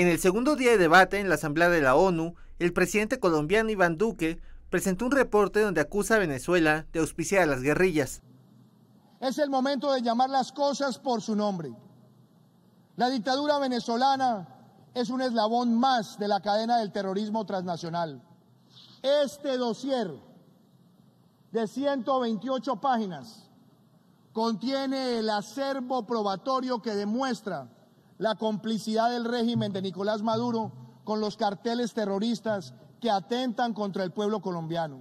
En el segundo día de debate en la Asamblea de la ONU, el presidente colombiano Iván Duque presentó un reporte donde acusa a Venezuela de auspiciar a las guerrillas. Es el momento de llamar las cosas por su nombre. La dictadura venezolana es un eslabón más de la cadena del terrorismo transnacional. Este dosier de 128 páginas contiene el acervo probatorio que demuestra la complicidad del régimen de Nicolás Maduro con los carteles terroristas que atentan contra el pueblo colombiano.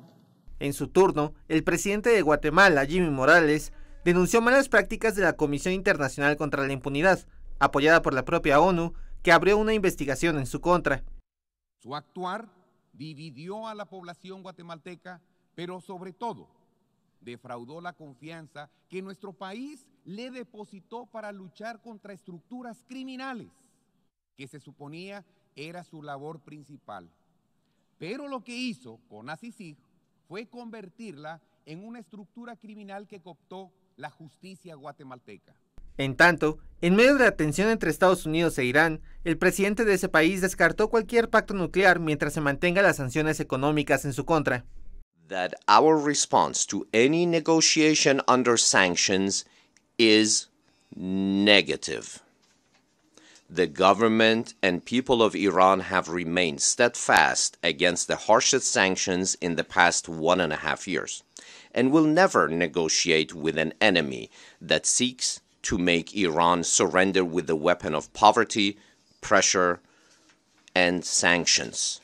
En su turno, el presidente de Guatemala, Jimmy Morales, denunció malas prácticas de la Comisión Internacional contra la Impunidad, apoyada por la propia ONU, que abrió una investigación en su contra. Su actuar dividió a la población guatemalteca, pero sobre todo defraudó la confianza que nuestro país le depositó para luchar contra estructuras criminales, que se suponía era su labor principal. Pero lo que hizo con Asisig fue convertirla en una estructura criminal que cooptó la justicia guatemalteca. En tanto, en medio de la tensión entre Estados Unidos e Irán, el presidente de ese país descartó cualquier pacto nuclear mientras se mantenga las sanciones económicas en su contra. that our response to any negotiation under sanctions is negative. The government and people of Iran have remained steadfast against the harshest sanctions in the past one and a half years and will never negotiate with an enemy that seeks to make Iran surrender with the weapon of poverty, pressure, and sanctions.